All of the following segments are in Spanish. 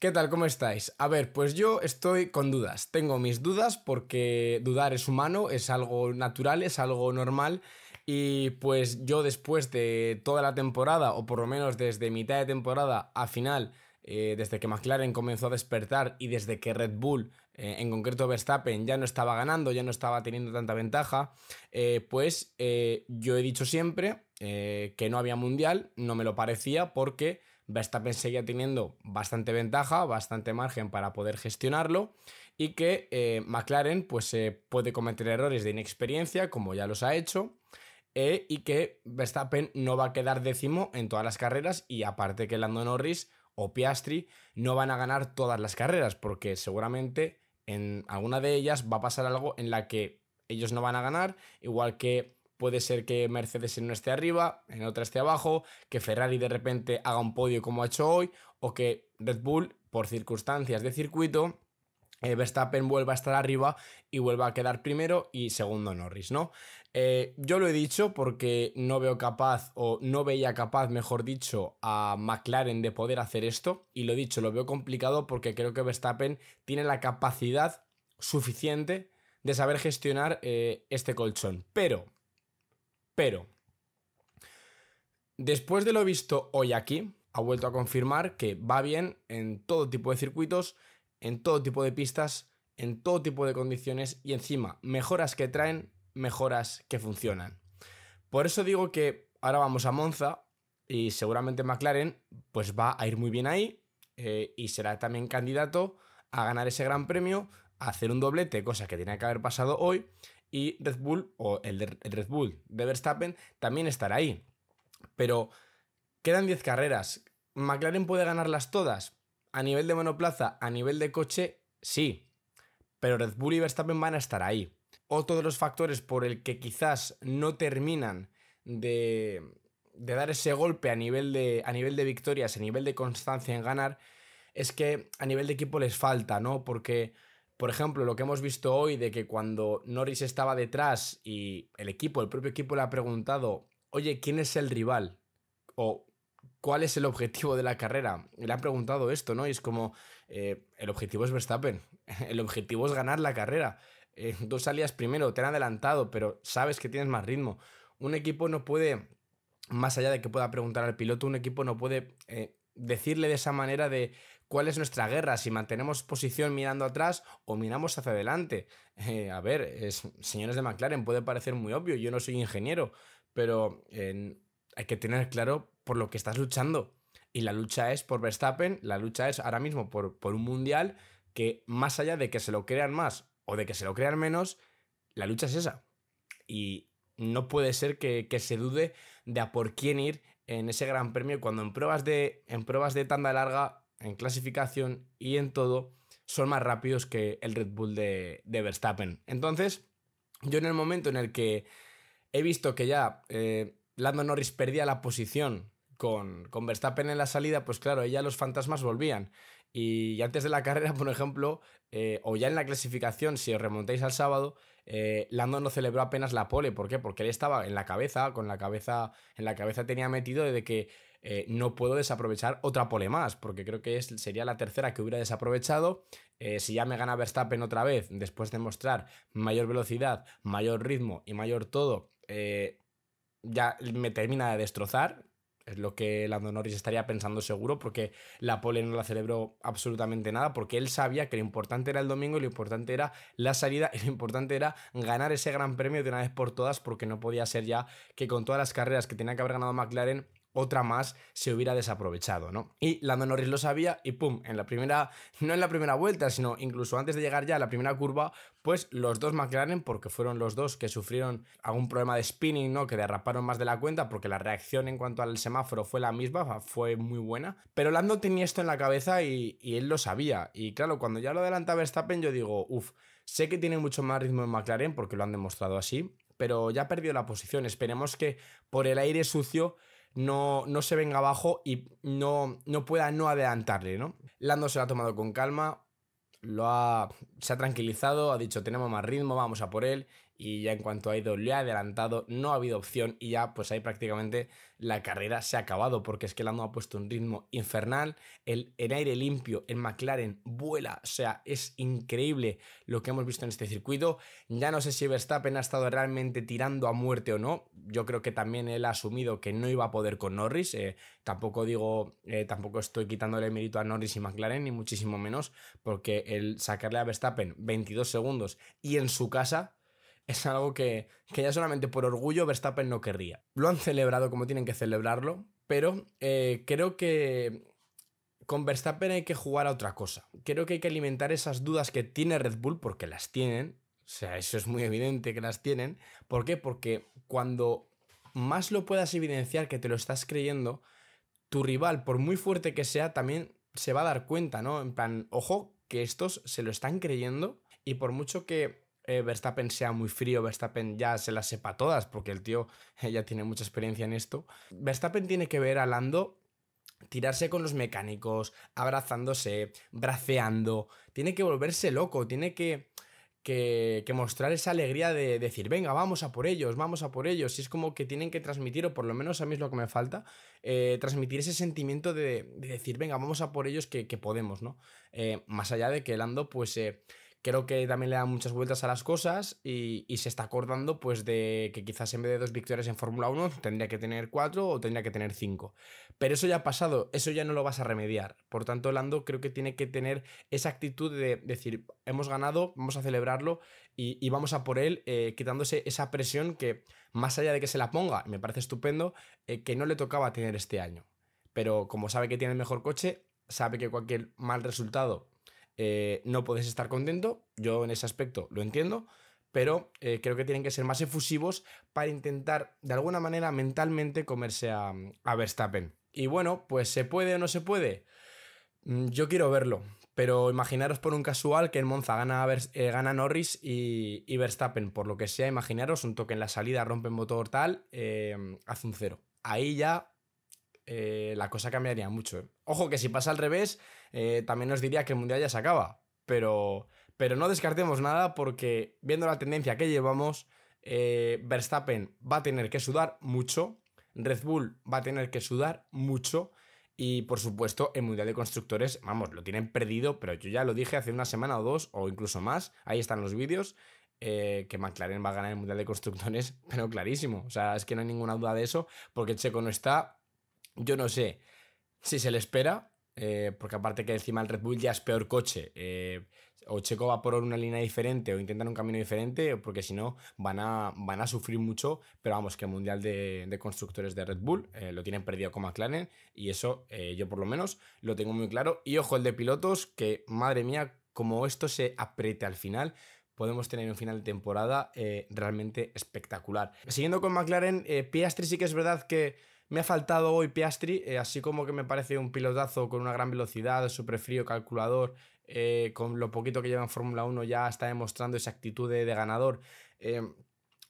¿Qué tal? ¿Cómo estáis? A ver, pues yo estoy con dudas. Tengo mis dudas porque dudar es humano, es algo natural, es algo normal. Y pues yo después de toda la temporada, o por lo menos desde mitad de temporada a final, eh, desde que McLaren comenzó a despertar y desde que Red Bull, eh, en concreto Verstappen, ya no estaba ganando, ya no estaba teniendo tanta ventaja, eh, pues yo he dicho siempre que no había mundial, no me lo parecía porque Verstappen seguía teniendo bastante ventaja, bastante margen para poder gestionarlo y que eh, McLaren pues, eh, puede cometer errores de inexperiencia, como ya los ha hecho, eh, y que Verstappen no va a quedar décimo en todas las carreras y aparte que Lando Norris o Piastri no van a ganar todas las carreras porque seguramente en alguna de ellas va a pasar algo en la que ellos no van a ganar, igual que puede ser que Mercedes en una esté arriba, en otra esté abajo, que Ferrari de repente haga un podio como ha hecho hoy, o que Red Bull, por circunstancias de circuito, eh, Verstappen vuelva a estar arriba y vuelva a quedar primero y segundo Norris, ¿no? Eh, yo lo he dicho porque no veo capaz, o no veía capaz, mejor dicho, a McLaren de poder hacer esto, y lo he dicho, lo veo complicado porque creo que Verstappen tiene la capacidad suficiente de saber gestionar eh, este colchón. Pero pero, después de lo visto hoy aquí, ha vuelto a confirmar que va bien en todo tipo de circuitos, en todo tipo de pistas, en todo tipo de condiciones y encima mejoras que traen, mejoras que funcionan. Por eso digo que ahora vamos a Monza y seguramente McLaren pues va a ir muy bien ahí eh, y será también candidato a ganar ese gran premio, a hacer un doblete, cosa que tiene que haber pasado hoy y Red Bull, o el, Red Bull de Verstappen, también estará ahí. Pero quedan 10 carreras. ¿McLaren puede ganarlas todas? A nivel de monoplaza, a nivel de coche, sí. Pero Red Bull y Verstappen van a estar ahí. Otro de los factores por el que quizás no terminan de, de dar ese golpe a nivel de, a nivel de victorias, a nivel de constancia en ganar, es que a nivel de equipo les falta, ¿no? Porque por ejemplo, lo que hemos visto hoy de que cuando Norris estaba detrás y el equipo, el propio equipo le ha preguntado, oye, ¿quién es el rival? O ¿cuál es el objetivo de la carrera? le han preguntado esto, ¿no? Y es como, eh, el objetivo es Verstappen, el objetivo es ganar la carrera. Eh, dos tú salías primero, te han adelantado, pero sabes que tienes más ritmo. Un equipo no puede, más allá de que pueda preguntar al piloto, un equipo no puede eh, decirle de esa manera de cuál es nuestra guerra, si mantenemos posición mirando atrás o miramos hacia adelante. Eh, a ver, señores de McLaren, puede parecer muy obvio, yo no soy ingeniero, pero eh, hay que tener claro por lo que estás luchando. Y la lucha es por Verstappen, la lucha es ahora mismo por, por un mundial que más allá de que se lo crean más o de que se lo crean menos, la lucha es esa. Y no puede ser que, que se dude de a por quién ir en ese gran premio cuando en pruebas de, en pruebas de tanda larga en clasificación y en todo, son más rápidos que el Red Bull de, Verstappen. Entonces, yo en el momento en el que he visto que ya eh, Lando Norris perdía la posición con, Verstappen en la salida, pues claro, ya los fantasmas volvían. Y antes de la carrera, por ejemplo, eh, o ya en la clasificación, si os remontáis al sábado, eh, Lando no celebró apenas la pole. ¿Por qué? Porque él estaba en la cabeza, con la cabeza, en la cabeza tenía metido de que eh, no puedo desaprovechar otra pole más, porque creo que sería la tercera que hubiera desaprovechado. Eh, si ya me gana Verstappen otra vez, después de mostrar mayor velocidad, mayor ritmo y mayor todo, eh, ya me termina de destrozar. Es lo que Lando Norris estaría pensando seguro, porque la pole no la celebró absolutamente nada, porque él sabía que lo importante era el domingo, y lo importante era la salida, y lo importante era ganar ese gran premio de una vez por todas, porque no podía ser ya que con todas las carreras que tenía que haber ganado McLaren, otra más se hubiera desaprovechado, ¿no? Y Lando Norris lo sabía y pum, en la primera, no en la primera vuelta, sino incluso antes de llegar ya a la primera curva, pues los dos McLaren, porque fueron los dos que sufrieron algún problema de spinning, ¿no? Que derraparon más de la cuenta, porque la reacción en cuanto al semáforo fue la misma, fue muy buena. Pero Lando tenía esto en la cabeza y, él lo sabía. Y claro, cuando ya lo adelantaba Verstappen, yo digo, uff, sé que tiene mucho más ritmo en McLaren porque lo han demostrado así pero ya perdió la posición. Esperemos que por el aire sucio no, no se venga abajo y no, no pueda no adelantarle, ¿no? Lando se lo ha tomado con calma, lo ha, se ha tranquilizado, ha dicho tenemos más ritmo, vamos a por él y ya en cuanto ha ido, le ha adelantado, no ha habido opción y ya pues ahí prácticamente la carrera se ha acabado porque es que Lando ha puesto un ritmo infernal, el, aire limpio, el McLaren vuela, o sea, es increíble lo que hemos visto en este circuito. Ya no sé si Verstappen ha estado realmente tirando a muerte o no, yo creo que también él ha asumido que no iba a poder con Norris, eh, tampoco digo, eh, tampoco estoy quitándole el mérito a Norris y McLaren, ni muchísimo menos, porque el sacarle a Verstappen 22 segundos y en su casa, es algo que, ya solamente por orgullo Verstappen no querría. Lo han celebrado como tienen que celebrarlo, pero eh, creo que con Verstappen hay que jugar a otra cosa. Creo que hay que alimentar esas dudas que tiene Red Bull, porque las tienen. O sea, eso es muy evidente que las tienen. ¿Por qué? Porque cuando más lo puedas evidenciar que te lo estás creyendo, tu rival, por muy fuerte que sea, también se va a dar cuenta, ¿no? En plan, ojo, que estos se lo están creyendo y por mucho que eh, Verstappen sea muy frío, Verstappen ya se las sepa todas, porque el tío ya tiene mucha experiencia en esto. Verstappen tiene que ver a Lando tirarse con los mecánicos, abrazándose, braceando, tiene que volverse loco, tiene que... Que, mostrar esa alegría de decir, venga, vamos a por ellos, vamos a por ellos. Y es como que tienen que transmitir, o por lo menos a mí es lo que me falta, eh, transmitir ese sentimiento de, decir, venga, vamos a por ellos que, podemos, ¿no? Eh, más allá de que Lando, pues creo que también le da muchas vueltas a las cosas y, se está acordando pues de que quizás en vez de dos victorias en Fórmula 1 tendría que tener cuatro o tendría que tener cinco. Pero eso ya ha pasado, eso ya no lo vas a remediar. Por tanto, Lando creo que tiene que tener esa actitud de decir, hemos ganado, vamos a celebrarlo y, vamos a por él, eh, quitándose esa presión que más allá de que se la ponga, me parece estupendo, eh, que no le tocaba tener este año. Pero como sabe que tiene el mejor coche, sabe que cualquier mal resultado eh, no puedes estar contento, yo en ese aspecto lo entiendo, pero eh, creo que tienen que ser más efusivos para intentar de alguna manera mentalmente comerse a, Verstappen. Y bueno, pues se puede o no se puede. Mm, yo quiero verlo, pero imaginaros por un casual que en Monza gana, eh, gana Norris y, Verstappen, por lo que sea, imaginaros un toque en la salida, rompen motor tal, eh, em, hace un cero. Ahí ya la cosa cambiaría mucho. Ojo que si pasa al revés, eh, también nos diría que el mundial ya se acaba. Pero, pero no descartemos nada porque viendo la tendencia que llevamos, eh, Verstappen va a tener que sudar mucho, Red Bull va a tener que sudar mucho. Y por supuesto, el Mundial de Constructores, vamos, lo tienen perdido, pero yo ya lo dije hace una semana o dos, o incluso más, ahí están los vídeos, eh, que McLaren va a ganar el Mundial de Constructores, pero clarísimo, o sea, es que no hay ninguna duda de eso, porque Checo no está, yo no sé si se le espera, eh, porque aparte que encima el Red Bull ya es peor coche. Eh, o Checo va por una línea diferente o intentan un camino diferente, porque si no van a, van a sufrir mucho. Pero vamos, que el Mundial de, Constructores de Red Bull eh, lo tienen perdido con McLaren y eso yo por lo menos lo tengo muy claro. Y ojo el de pilotos, que madre mía, como esto se apriete al final, podemos tener un final de temporada realmente espectacular. Siguiendo con McLaren, Piastri sí que es verdad que me ha faltado hoy Piastri, eh, así como que me parece un pilotazo con una gran velocidad, súper frío, calculador, eh, con lo poquito que lleva en Fórmula 1 ya está demostrando esa actitud de, ganador. Em,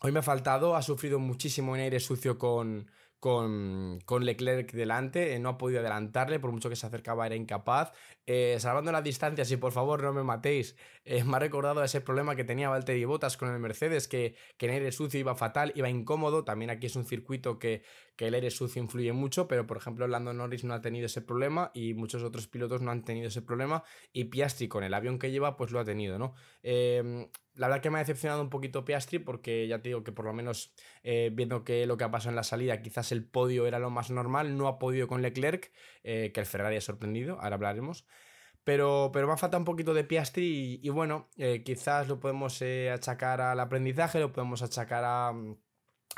hoy me ha faltado, ha sufrido muchísimo en aire sucio con, con, Leclerc delante, eh, no ha podido adelantarle, por mucho que se acercaba era incapaz. salvando las distancias, y por favor no me matéis, me ha recordado ese problema que tenía Valtteri Bottas con el Mercedes, que, que en aire sucio iba fatal, iba incómodo, también aquí es un circuito que, que el aire sucio influye mucho, pero por ejemplo Lando Norris no ha tenido ese problema y muchos otros pilotos no han tenido ese problema y Piastri con el avión que lleva pues lo ha tenido, ¿no? Em, la verdad que me ha decepcionado un poquito Piastri porque ya te digo que por lo menos eh, viendo que lo que ha pasado en la salida quizás el podio era lo más normal, no ha podido con Leclerc, eh, que el Ferrari ha sorprendido, ahora hablaremos. Pero, pero me falta un poquito de Piastri y, bueno, eh, quizás lo podemos achacar al aprendizaje, lo podemos achacar a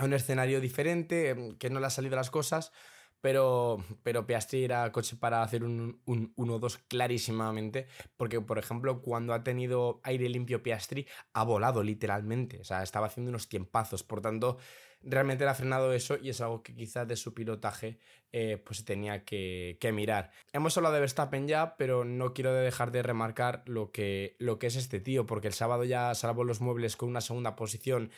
un escenario diferente, em, que no le ha salido las cosas, pero, pero Piastri era coche para hacer un 1-2 clarísimamente, porque por ejemplo cuando ha tenido aire limpio Piastri ha volado literalmente, o sea, estaba haciendo unos tiempazos, por tanto realmente le ha frenado eso y es algo que quizás de su pilotaje eh, pues tenía que, mirar. Hemos hablado de Verstappen ya, pero no quiero dejar de remarcar lo que, lo que es este tío, porque el sábado ya salvó los muebles con una segunda posición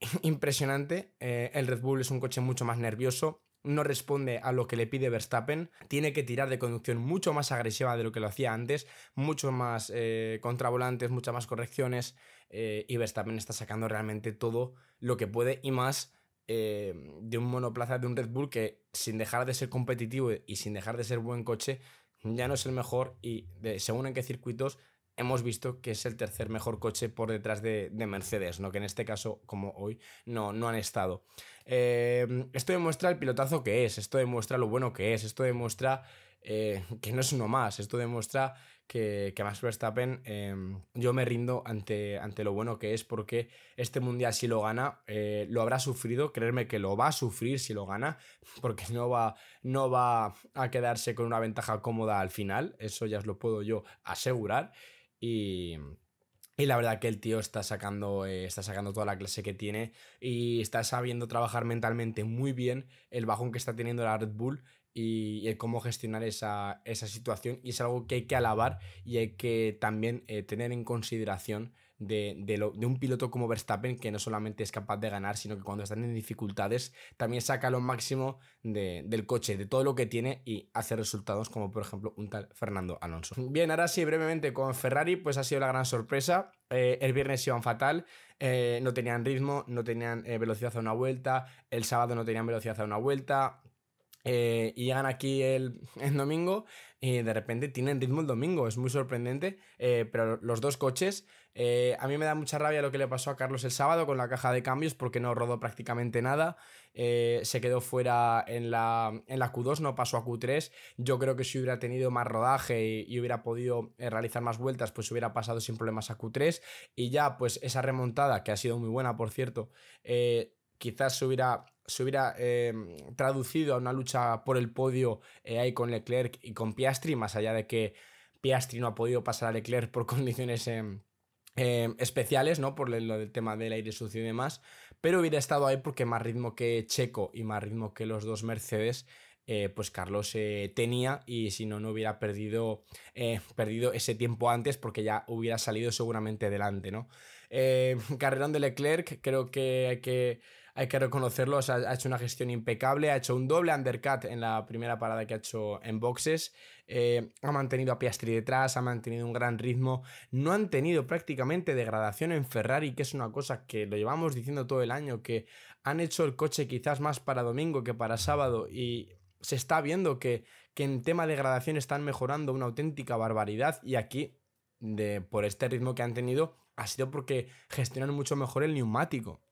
impresionante. Eh, el Red Bull es un coche mucho más nervioso, no responde a lo que le pide Verstappen, tiene que tirar de conducción mucho más agresiva de lo que lo hacía antes, mucho más eh, contravolantes, muchas más correcciones, eh, y Verstappen está sacando realmente todo lo que puede y más de un monoplaza de un Red Bull que sin dejar de ser competitivo y sin dejar de ser buen coche, ya no es el mejor y según en qué circuitos hemos visto que es el tercer mejor coche por detrás de, Mercedes, ¿no? que en este caso, como hoy, no, no han estado. Em, esto demuestra el pilotazo que es, esto demuestra lo bueno que es, esto demuestra eh, que no es uno más, esto demuestra que, que Max Verstappen, em, yo me rindo ante, ante lo bueno que es, porque este mundial si lo gana, eh, lo habrá sufrido, creerme que lo va a sufrir si lo gana, porque no va, no va a quedarse con una ventaja cómoda al final, eso ya os lo puedo yo asegurar, y, la verdad que el tío está sacando, eh, está sacando toda la clase que tiene y está sabiendo trabajar mentalmente muy bien el bajón que está teniendo la Red Bull y, cómo gestionar esa, esa, situación. Y es algo que hay que alabar y hay que también eh, tener en consideración de, un piloto como Verstappen que no solamente es capaz de ganar, sino que cuando están en dificultades también saca lo máximo del coche, de todo lo que tiene y hace resultados como por ejemplo un tal Fernando Alonso. Bien, ahora sí, brevemente con Ferrari, pues ha sido la gran sorpresa. Eh, el viernes iban fatal, eh, no tenían ritmo, no tenían eh, velocidad a una vuelta, el sábado no tenían velocidad a una vuelta, y llegan aquí el, el, domingo y de repente tienen ritmo el domingo. Es muy sorprendente, eh, pero los dos coches. Eh, a mí me da mucha rabia lo que le pasó a Carlos el sábado con la caja de cambios porque no rodó prácticamente nada. Eh, se quedó fuera en la, en la Q2, no pasó a Q3. Yo creo que si hubiera tenido más rodaje y, y hubiera podido realizar más vueltas, pues hubiera pasado sin problemas a Q3. Y ya, pues esa remontada, que ha sido muy buena, por cierto, quizás se hubiera, em, traducido a una lucha por el podio eh, ahí con Leclerc y con Piastri, más allá de que Piastri no ha podido pasar a Leclerc por condiciones em, em, especiales, ¿no? Por lo del tema del aire sucio y demás, pero hubiera estado ahí porque más ritmo que Checo y más ritmo que los dos Mercedes. Eh, pues Carlos eh, tenía y si no, no hubiera perdido, perdido ese tiempo antes porque ya hubiera salido seguramente delante, ¿no? carrerón de Leclerc, creo que hay que hay que reconocerlo, ha hecho una gestión impecable, ha hecho un doble undercut en la primera parada que ha hecho en boxes, eh, ha mantenido a Piastri detrás, ha mantenido un gran ritmo, no han tenido prácticamente degradación en Ferrari, que es una cosa que lo llevamos diciendo todo el año, que han hecho el coche quizás más para domingo que para sábado y se está viendo que, que en tema de degradación están mejorando una auténtica barbaridad y aquí, de, por este ritmo que han tenido, ha sido porque gestionan mucho mejor el neumático.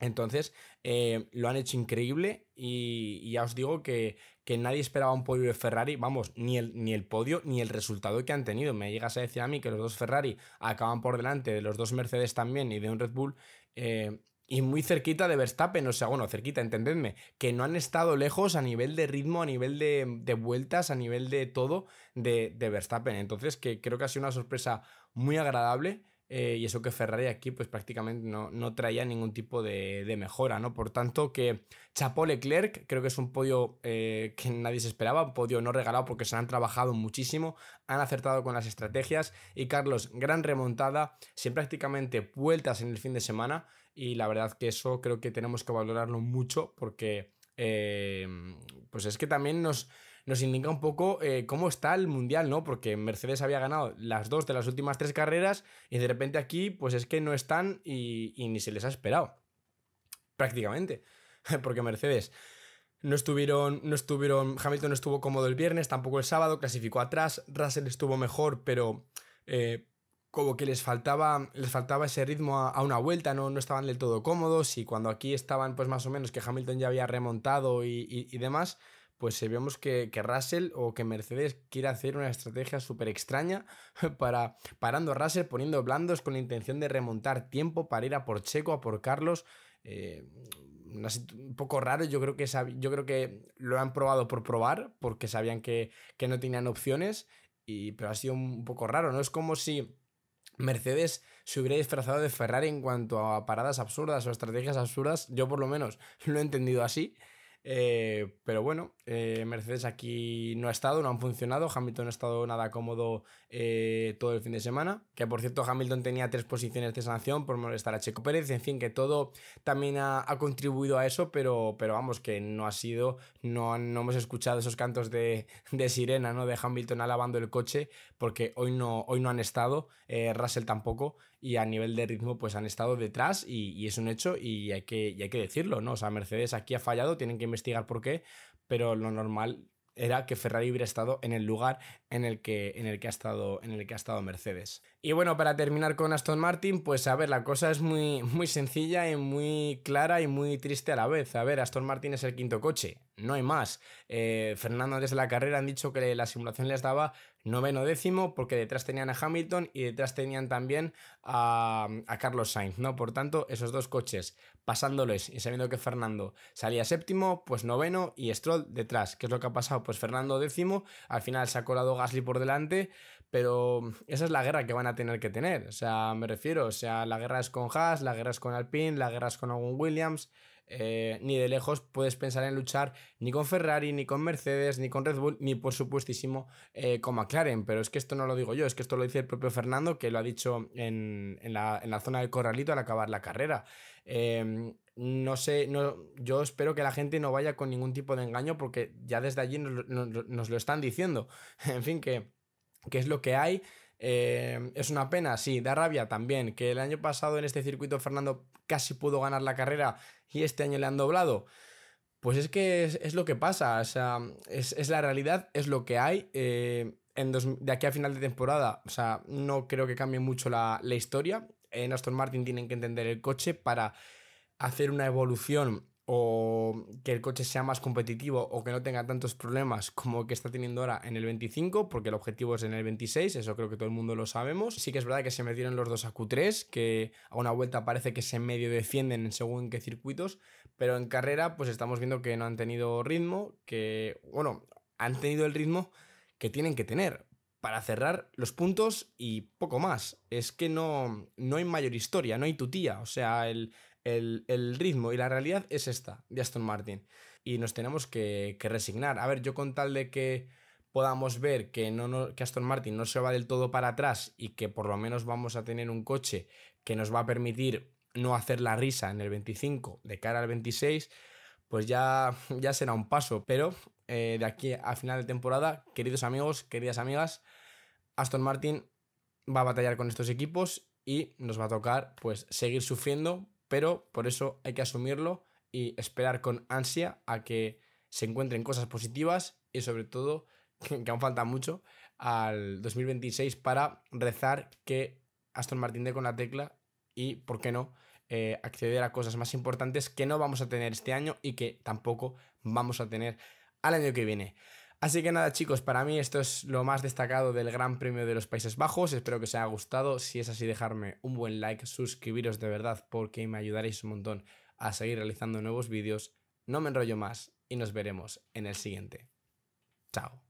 Entonces, eh, lo han hecho increíble y, ya os digo que, que, nadie esperaba un podio de Ferrari, vamos, ni el, ni el podio ni el resultado que han tenido. Me llegas a decir a mí que los dos Ferrari acaban por delante de los dos Mercedes también y de un Red Bull. Eh, y muy cerquita de Verstappen, o sea, bueno, cerquita, entendedme, que no han estado lejos a nivel de ritmo, a nivel de, vueltas, a nivel de todo de, de Verstappen. Entonces, que creo que ha sido una sorpresa muy agradable eh, y eso que Ferrari aquí pues prácticamente no, no traía ningún tipo de, mejora, ¿no? Por tanto que Chapo Leclerc, creo que es un podio eh, que nadie se esperaba, un podio no regalado porque se han trabajado muchísimo, han acertado con las estrategias y Carlos, gran remontada, sin prácticamente vueltas en el fin de semana y la verdad que eso creo que tenemos que valorarlo mucho porque... Eh, pues es que también nos, nos indica un poco eh, cómo está el mundial, ¿no? Porque Mercedes había ganado las dos de las últimas tres carreras y de repente aquí, pues es que no están y, ni se les ha esperado. Prácticamente. Porque Mercedes no estuvieron, no estuvieron, Hamilton no estuvo cómodo el viernes, tampoco el sábado, clasificó atrás, Russell estuvo mejor, pero eh, como que les faltaba, les faltaba ese ritmo a, una vuelta, ¿no? no, estaban del todo cómodos y cuando aquí estaban pues más o menos que Hamilton ya había remontado y demás, pues si vemos que, que, Russell o que Mercedes quiere hacer una estrategia súper extraña para parando Russell, poniendo blandos con la intención de remontar tiempo para ir a por Checo, a por Carlos. Eh, un poco raro, yo creo, que yo creo que lo han probado por probar, porque sabían que, no tenían opciones, y, pero ha sido un poco raro, ¿no? Es como si... Mercedes se hubiera disfrazado de Ferrari en cuanto a paradas absurdas o estrategias absurdas, yo por lo menos lo he entendido así, eh, pero bueno, eh, Mercedes aquí no ha estado, no han funcionado. Hamilton no ha estado nada cómodo eh, todo el fin de semana. Que por cierto, Hamilton tenía tres posiciones de sanción por molestar a Checo Pérez. En fin, que todo también ha, contribuido a eso, pero, pero vamos, que no ha sido, no, no hemos escuchado esos cantos de, de, sirena, ¿no? De Hamilton alabando el coche, porque hoy no, hoy no han estado, Russell tampoco y a nivel de ritmo pues han estado detrás y, es un hecho y hay, que, y hay que decirlo, ¿no? O sea, Mercedes aquí ha fallado, tienen que investigar por qué, pero lo normal era que Ferrari hubiera estado en el lugar en el que, en el que, ha, estado, en el que ha estado Mercedes. Y bueno, para terminar con Aston Martin, pues a ver, la cosa es muy, muy sencilla y muy clara y muy triste a la vez. A ver, Aston Martin es el quinto coche, no hay más. Eh, Fernando antes de la carrera han dicho que la simulación les daba noveno décimo porque detrás tenían a Hamilton y detrás tenían también a, a Carlos Sainz, ¿no? Por tanto, esos dos coches pasándoles y sabiendo que Fernando salía séptimo, pues noveno y Stroll detrás. ¿Qué es lo que ha pasado? Pues Fernando décimo, al final se ha colado Gasly por delante, pero esa es la guerra que van a tener que tener. O sea, me refiero, o sea, la guerra es con Haas, la guerra es con Alpine, la guerra es con algún Williams. Eh, ni de lejos puedes pensar en luchar ni con Ferrari, ni con Mercedes, ni con Red Bull, ni por supuestísimo eh, con McLaren. Pero es que esto no lo digo yo, es que esto lo dice el propio Fernando, que lo ha dicho en, la, zona del corralito al acabar la carrera. Eh, no sé, no, yo espero que la gente no vaya con ningún tipo de engaño porque ya desde allí nos, lo están diciendo. En fin, que, es lo que hay. es una pena, sí, da rabia también. Que el año pasado en este circuito Fernando casi pudo ganar la carrera, y este año le han doblado. Pues es que es, lo que pasa, o sea, es, la realidad, es lo que hay. Eh, en de aquí a final de temporada, o sea, no creo que cambie mucho la, la historia. En Aston Martin tienen que entender el coche para hacer una evolución o que el coche sea más competitivo o que no tenga tantos problemas como que está teniendo ahora en el 25, porque el objetivo es en el 26, eso creo que todo el mundo lo sabemos. Sí que es verdad que se metieron los dos a Q3, que a una vuelta parece que se medio defienden en según qué circuitos, pero en carrera pues estamos viendo que no han tenido ritmo, que bueno, han tenido el ritmo que tienen que tener para cerrar los puntos y poco más. Es que no, no hay mayor historia, no hay tutía. O sea, el, el, ritmo y la realidad es esta de Aston Martin. Y nos tenemos que, resignar. A ver, yo con tal de que podamos ver que, no, que Aston Martin no se va del todo para atrás y que por lo menos vamos a tener un coche que nos va a permitir no hacer la risa en el 25 de cara al 26, pues ya, ya será un paso. Pero eh, de aquí a final de temporada, queridos amigos, queridas amigas, Aston Martin va a batallar con estos equipos y nos va a tocar pues seguir sufriendo pero por eso hay que asumirlo y esperar con ansia a que se encuentren cosas positivas y sobre todo, que aún falta mucho, al 2026 para rezar que Aston Martin dé con la tecla y, ¿por qué no?, eh, acceder a cosas más importantes que no vamos a tener este año y que tampoco vamos a tener al año que viene. Así que nada chicos, para mí esto es lo más destacado del Gran Premio de los Países Bajos, espero que os haya gustado, si es así dejarme un buen like, suscribiros de verdad porque me ayudaréis un montón a seguir realizando nuevos vídeos, no me enrollo más y nos veremos en el siguiente. Chao.